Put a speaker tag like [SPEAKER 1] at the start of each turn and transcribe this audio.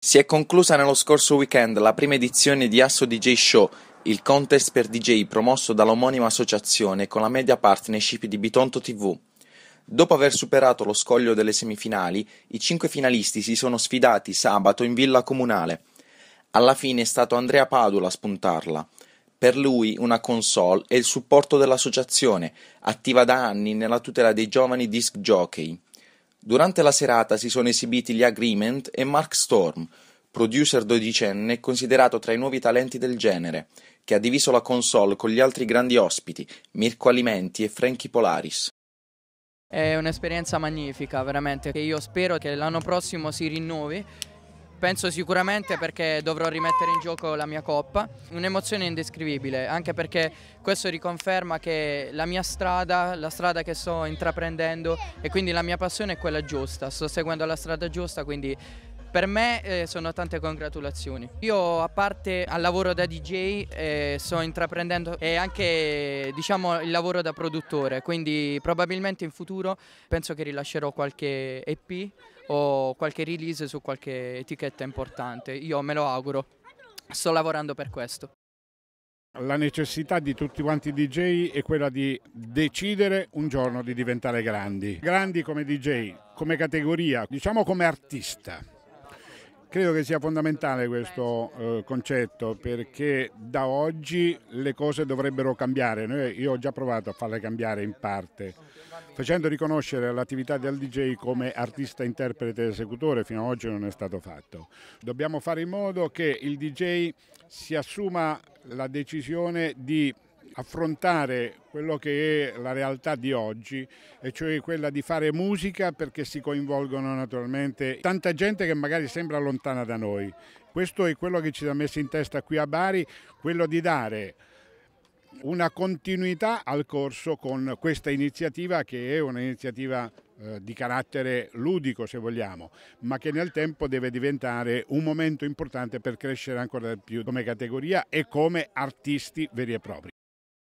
[SPEAKER 1] Si è conclusa nello scorso weekend la prima edizione di Asso DJ Show, il contest per DJ promosso dall'omonima associazione con la media partnership di Bitonto TV. Dopo aver superato lo scoglio delle semifinali, i cinque finalisti si sono sfidati sabato in villa comunale. Alla fine è stato Andrea Padula a spuntarla. Per lui una console è il supporto dell'associazione, attiva da anni nella tutela dei giovani disc jockey. Durante la serata si sono esibiti gli Agreement e Mark Storm, producer dodicenne considerato tra i nuovi talenti del genere, che ha diviso la console con gli altri grandi ospiti, Mirko Alimenti e Frankie Polaris.
[SPEAKER 2] È un'esperienza magnifica, veramente, che io spero che l'anno prossimo si rinnovi Penso sicuramente perché dovrò rimettere in gioco la mia coppa. Un'emozione indescrivibile, anche perché questo riconferma che la mia strada, la strada che sto intraprendendo e quindi la mia passione è quella giusta. Sto seguendo la strada giusta, quindi per me eh, sono tante congratulazioni. Io a parte al lavoro da DJ eh, sto intraprendendo eh, anche diciamo, il lavoro da produttore, quindi probabilmente in futuro penso che rilascerò qualche EP o qualche release su qualche etichetta importante. Io me lo auguro. Sto lavorando per questo.
[SPEAKER 3] La necessità di tutti quanti i DJ è quella di decidere un giorno di diventare grandi. Grandi come DJ, come categoria, diciamo come artista. Credo che sia fondamentale questo eh, concetto perché da oggi le cose dovrebbero cambiare. Noi, io ho già provato a farle cambiare in parte, facendo riconoscere l'attività del DJ come artista, interprete ed esecutore, fino ad oggi non è stato fatto. Dobbiamo fare in modo che il DJ si assuma la decisione di affrontare quello che è la realtà di oggi, e cioè quella di fare musica perché si coinvolgono naturalmente tanta gente che magari sembra lontana da noi. Questo è quello che ci ha messo in testa qui a Bari, quello di dare una continuità al corso con questa iniziativa che è un'iniziativa eh, di carattere ludico se vogliamo, ma che nel tempo deve diventare un momento importante per crescere ancora di più come categoria e come artisti veri e propri.